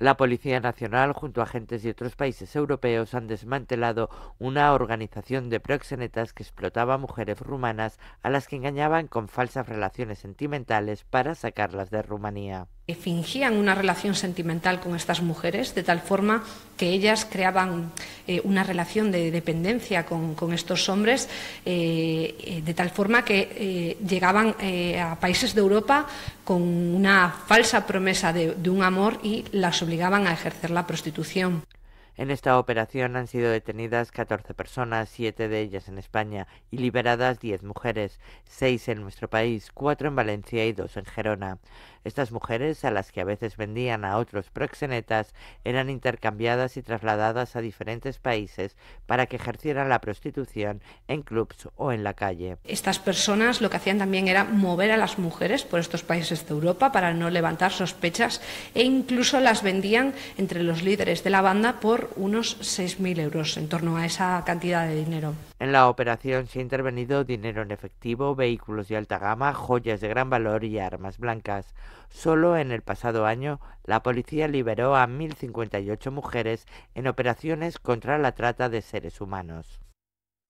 La Policía Nacional, junto a agentes de otros países europeos, han desmantelado una organización de proxenetas que explotaba mujeres rumanas a las que engañaban con falsas relaciones sentimentales para sacarlas de Rumanía. Fingían una relación sentimental con estas mujeres de tal forma que ellas creaban eh, una relación de dependencia con, estos hombres, eh, eh, de tal forma que llegaban a países de Europa con una falsa promesa de, de un amor y las obligaban a ejercer la prostitución. En esta operación han sido detenidas 14 personas, 7 de ellas en España, y liberadas 10 mujeres, 6 en nuestro país, 4 en Valencia y 2 en Gerona. Estas mujeres, a las que a veces vendían a otros proxenetas, eran intercambiadas y trasladadas a diferentes países para que ejercieran la prostitución en clubs o en la calle. Estas personas lo que hacían también era mover a las mujeres por estos países de Europa para no levantar sospechas e incluso las vendían entre los líderes de la banda por unos 6.000 euros, en torno a esa cantidad de dinero. En la operación se ha intervenido dinero en efectivo, vehículos de alta gama, joyas de gran valor y armas blancas. Solo en el pasado año, la policía liberó a 1.058 mujeres en operaciones contra la trata de seres humanos.